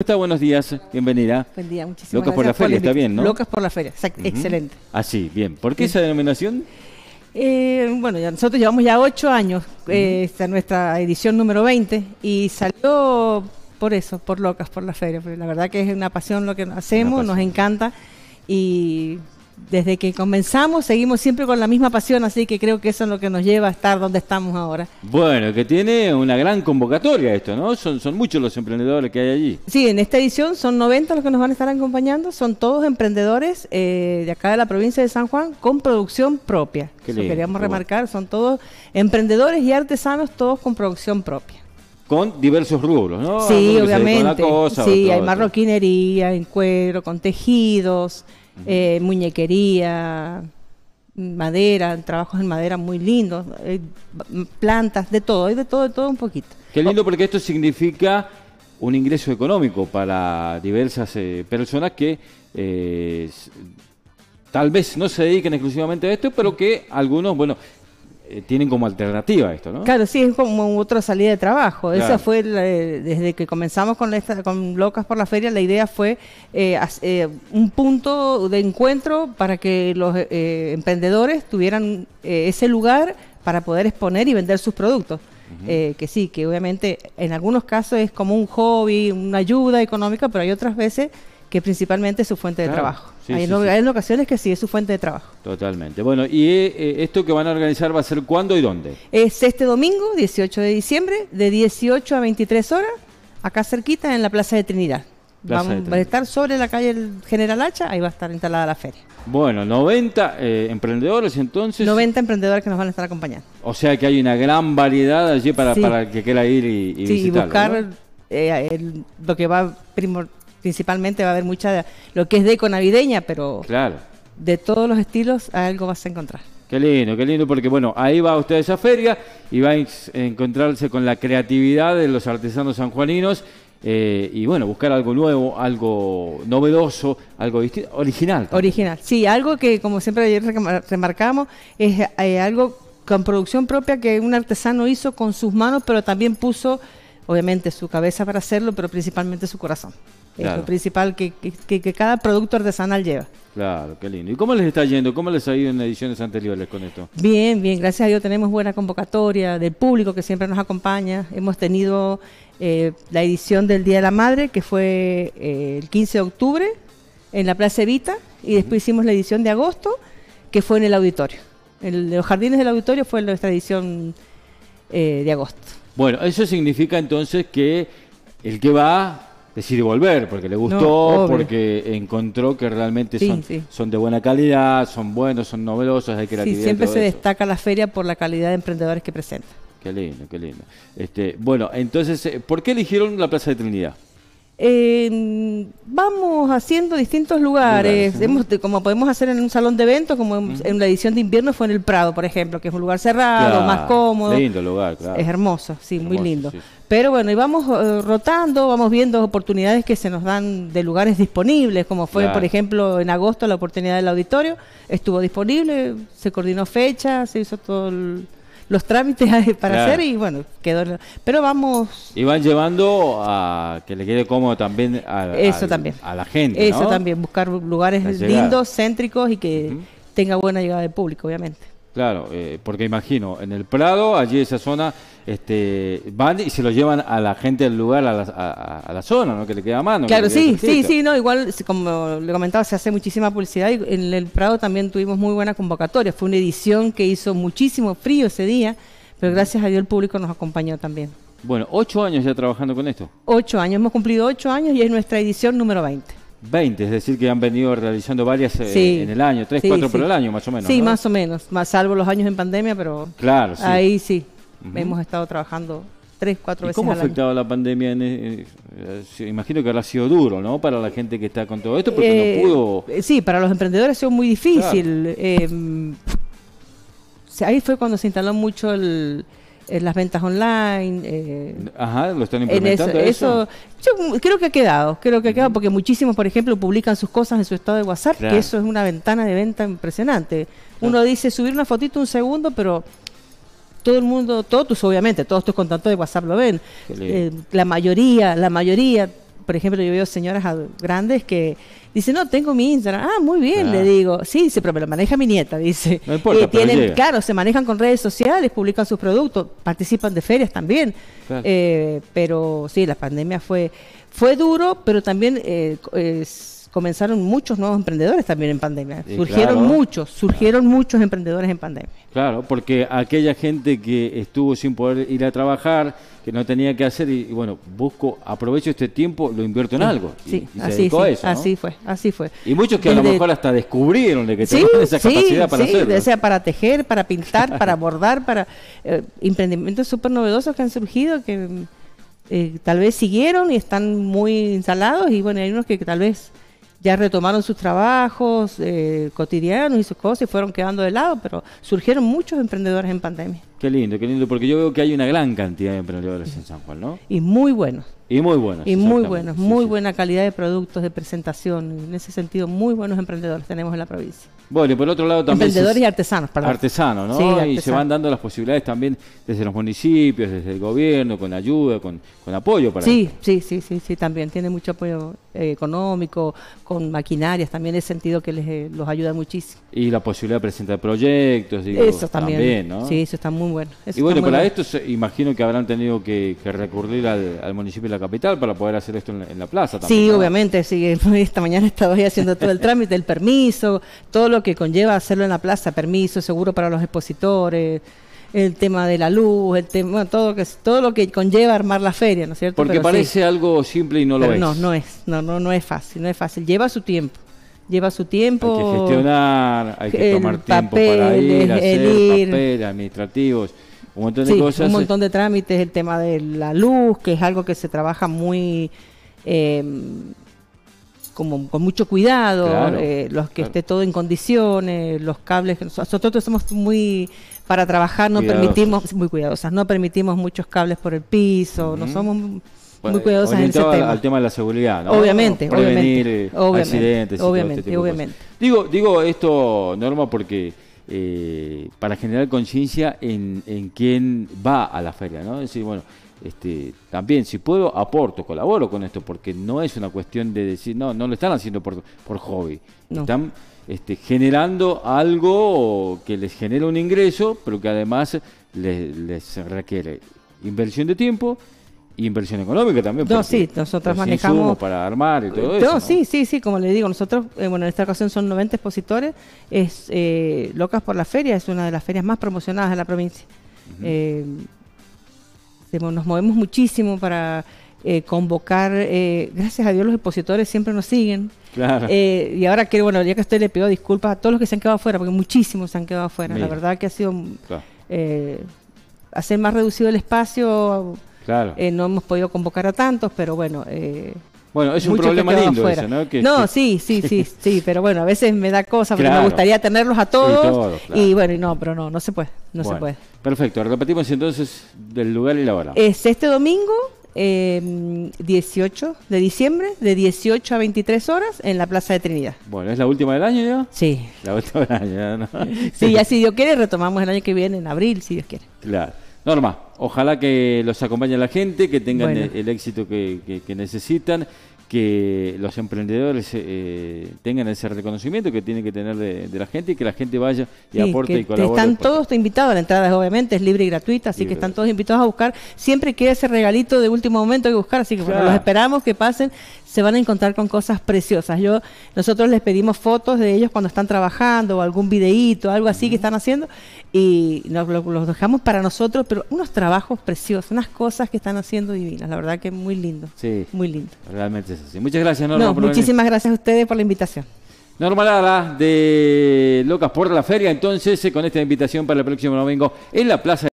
Está buenos días, bienvenida. Buen día, muchísimas gracias. Locas por la feria, está bien, ¿no? Locas por la feria, excelente. Así, ah, bien. ¿Por qué esa denominación? Eh, bueno, nosotros llevamos ya ocho años, eh, esta nuestra edición número 20, y salió por eso, por Locas por la feria. Porque la verdad que es una pasión lo que hacemos, nos encanta y desde que comenzamos seguimos siempre con la misma pasión, así que creo que eso es lo que nos lleva a estar donde estamos ahora. Bueno, que tiene una gran convocatoria esto, ¿no? Son, muchos los emprendedores que hay allí. Sí, en esta edición son 90 los que nos van a estar acompañando, son todos emprendedores eh, de acá de la provincia de San Juan con producción propia. queríamos remarcar, son todos emprendedores y artesanos, todos con producción propia con diversos rubros, ¿no? Sí, obviamente. sí, hay marroquinería, en cuero, con tejidos, eh, muñequería, madera, trabajos en madera muy lindos, eh, plantas, de todo, hay de todo, de todo un poquito. Qué lindo porque esto significa un ingreso económico para diversas eh, personas que tal vez no se dediquen exclusivamente a esto, pero que algunos, bueno, eh, tienen como alternativa esto, ¿no? Claro, sí, es como otra salida de trabajo. Esa fue, desde que comenzamos con, esta, con Locas por la Feria, la idea fue eh, eh, un punto de encuentro para que los emprendedores tuvieran ese lugar para poder exponer y vender sus productos. que sí, que obviamente en algunos casos es como un hobby, una ayuda económica, pero hay otras veces que principalmente es su fuente de trabajo hay, locaciones ocasiones que sí, es su fuente de trabajo. Totalmente. Bueno, ¿y eh, eh, esto que van a organizar va a ser cuándo y dónde? Es este domingo, 18 de diciembre, de 18 a 23 horas, acá cerquita en la Plaza de Trinidad. va a estar sobre la calle General Hacha, ahí va a estar instalada la feria. Bueno, 90 eh, emprendedores entonces. 90 emprendedores que nos van a estar acompañando. O sea que hay una gran variedad allí para, el que quiera ir y, y sí, buscar lo que va primordial principalmente va a haber mucha de lo que es deco navideña, pero de todos los estilos algo vas a encontrar. Qué lindo, qué lindo, porque bueno, ahí va usted a esa feria y va a encontrarse con la creatividad de los artesanos sanjuaninos eh, y bueno, buscar algo nuevo, algo novedoso, algo original. Original, sí, algo que como siempre ayer remarcamos, es eh, algo con producción propia que un artesano hizo con sus manos, pero también puso, obviamente, su cabeza para hacerlo, pero principalmente su corazón lo principal que, cada producto artesanal lleva. Claro, qué lindo. ¿Y cómo les está yendo? ¿Cómo les ha ido en ediciones anteriores con esto? Bien, bien, gracias a Dios tenemos buena convocatoria del público que siempre nos acompaña. Hemos tenido eh, la edición del Día de la Madre, que fue eh, el 15 de octubre en la Plaza Evita, y después hicimos la edición de agosto, que fue en el auditorio. En los jardines del auditorio fue nuestra edición eh, de agosto. Bueno, eso significa entonces que el que va decide volver porque le gustó, porque encontró que realmente son, de buena calidad, son buenos, son novedosos, hay creatividad. Sí, siempre se destaca la feria por la calidad de emprendedores que presenta. Qué lindo, qué lindo. Este, bueno, entonces, eh, ¿por qué eligieron la Plaza de Trinidad? Eh, vamos haciendo distintos lugares, como podemos hacer en un salón de eventos, como en, la edición de invierno fue en el Prado, por ejemplo, que es un lugar cerrado, más cómodo. Lindo lugar, claro. Es hermoso, sí, muy lindo. Pero bueno, y vamos eh, rotando, vamos viendo oportunidades que se nos dan de lugares disponibles, como fue, por ejemplo, en agosto la oportunidad del auditorio, estuvo disponible, se coordinó fecha, se hizo todo los trámites para hacer y bueno, quedó. Pero vamos. Y van llevando a que le quede cómodo también a, la gente. Eso también, buscar lugares lindos, céntricos y que tenga buena llegada de público, obviamente. Claro, eh, porque imagino, en el Prado, allí esa zona este, van y se lo llevan a la gente del lugar, a la, zona, Que le queda a mano. Claro, sí, sí, sí, no, igual, como le comentaba, se hace muchísima publicidad y en el Prado también tuvimos muy buena convocatoria. Fue una edición que hizo muchísimo frío ese día, pero gracias a Dios el público nos acompañó también. Bueno, ocho años ya trabajando con esto. Ocho años, hemos cumplido ocho años y es nuestra edición número 20. 20, es decir, que han venido realizando varias eh, en el año, tres, cuatro por el año, más o menos. Sí, más o menos, más salvo los años en pandemia, pero claro, ahí sí. Hemos estado trabajando tres, cuatro veces ¿Cómo ha afectado la pandemia? Eh, eh, imagino que habrá sido duro, ¿no? Para la gente que está con todo esto, porque no eh, pudo. Sí, para los emprendedores ha sido muy difícil. Em, ahí fue cuando se instaló mucho las ventas online. Ajá, lo están implementando. Eso, creo que ha quedado, creo que ha quedado, porque muchísimos, por ejemplo, publican sus cosas en su estado de WhatsApp, que eso es una ventana de venta impresionante. Uno dice subir una fotito un segundo, pero todo el mundo, todos tus, obviamente, todos tus contactos de WhatsApp lo ven. Eh, la mayoría, la mayoría, por ejemplo, yo veo señoras grandes que dicen, no, tengo mi Instagram. Ah, muy bien, le ah. digo. Sí, dice, pero me lo maneja mi nieta, dice. No tienen, claro, se manejan con redes sociales, publican sus productos, participan de ferias también. Eh, pero sí, la pandemia fue, fue duro, pero también eh, comenzaron muchos nuevos emprendedores también en pandemia. surgieron muchos, surgieron muchos emprendedores en pandemia. Claro, porque aquella gente que estuvo sin poder ir a trabajar, que no tenía que hacer, y, bueno, busco, aprovecho este tiempo, lo invierto en algo. sí, así, fue, así fue. Y muchos que a lo mejor hasta descubrieron de que tenían esa capacidad para hacerlo. Sí, sea, para tejer, para pintar, para bordar, para eh, emprendimientos súper novedosos que han surgido, que... Eh, tal vez siguieron y están muy instalados y bueno, hay unos que tal vez ya retomaron sus trabajos eh, cotidianos y sus cosas y fueron quedando de lado, pero surgieron muchos emprendedores en pandemia. Qué lindo, qué lindo, porque yo veo que hay una gran cantidad de emprendedores en San Juan, ¿no? Y muy buenos. Y muy buenos. Y muy buenos, muy buena calidad de productos, de presentación. En ese sentido, muy buenos emprendedores tenemos en la provincia. Bueno, y por otro lado también... Emprendedores y artesanos, perdón. Artesanos, ¿no? Sí, Y se van dando las posibilidades también desde los municipios, desde el gobierno, con ayuda, con, apoyo para... Sí, sí, sí, sí, sí, también. Tiene mucho apoyo eh, económico, con maquinarias, también en ese sentido que les, eh, los ayuda muchísimo. Y la posibilidad de presentar proyectos, digo, también, ¿no? Sí, eso está muy bueno. y bueno, para esto imagino que habrán tenido que, recurrir al, municipio la capital para poder hacer esto en la, plaza también. Sí, obviamente, sí. Esta mañana estaba ahí haciendo todo el trámite, el permiso, todo lo que conlleva hacerlo en la plaza, permiso, seguro para los expositores el tema de la luz, el tema, todo que todo lo que conlleva armar la feria, ¿no es cierto? Porque parece algo simple y no lo es. No, no es, no, no, es fácil, no es fácil. Lleva su tiempo lleva su tiempo. Hay que gestionar, hay que tomar tiempo para ir, hacer administrativos un montón de Un montón de trámites, el tema de la luz, que es algo que se trabaja muy... Eh, como, con mucho cuidado, eh, los que esté todo en condiciones, los cables. Nosotros somos muy, para trabajar no permitimos, muy cuidadosas, no permitimos muchos cables por el piso, no somos muy cuidadosas en ese tema. Al, tema de la seguridad, ¿no? Obviamente, Prevenir eh, obviamente, obviamente, este obviamente. Digo, digo esto, Norma, porque eh, para generar conciencia en, en quién va a la feria, ¿no? decir, bueno, este, también si puedo aporto, colaboro con esto, porque no es una cuestión de decir, no, no lo están haciendo por, por hobby, están este, generando algo que les genera un ingreso, pero que además les requiere inversión de tiempo inversión económica también. No, sí, nosotros manejamos... Para armar y todo eso. Sí, ¿no? sí, sí, como le digo, nosotros, eh, bueno, en esta ocasión son 90 expositores, es eh, Locas por la Feria, es una de las ferias más promocionadas de la provincia. Eh, nos movemos muchísimo para convocar, gracias a Dios los expositores siempre nos siguen. Claro. y ahora que, bueno, ya que estoy le pido disculpas a todos los que se han quedado afuera, porque muchísimos se han quedado afuera, la verdad que ha sido... hacer más reducido el espacio eh, no hemos podido convocar a tantos, pero bueno. Eh, bueno, es un problema lindo ese, ¿no? no, sí, sí, sí, sí, pero bueno, a veces me da cosas me gustaría tenerlos a todos. Y, bueno, no, pero no, no se puede, no se puede. Perfecto, repetimos entonces del lugar y la hora. Es este domingo, 18 em, de diciembre, de 18 a 23 horas, en la Plaza de Trinidad. Bueno, ¿es la última del año ya? Sí. La última del año, ¿no? sí, ya si Dios quiere, retomamos el año que viene, en abril, si Dios quiere. Claro. Norma, ojalá que los acompañe la gente, que tengan el, éxito que necesitan que los emprendedores eh, tengan ese reconocimiento que tienen que tener de, la gente y que la gente vaya y aporte y colabore. Están pues. todos invitados, a la entrada obviamente es libre y gratuita, así que están todos invitados a buscar. Siempre queda ese regalito de último momento que buscar, así que los esperamos que pasen, se van a encontrar con cosas preciosas. Yo Nosotros les pedimos fotos de ellos cuando están trabajando o algún videíto, algo así que están haciendo y los dejamos para nosotros, pero unos trabajos preciosos, unas cosas que están haciendo divinas, la verdad que es muy lindo. Sí, muy lindo. Realmente Muchas gracias, Norma. No, muchísimas gracias a ustedes por la invitación. Norma Lara de Locas por la Feria, entonces, eh, con esta invitación para el próximo domingo en la Plaza.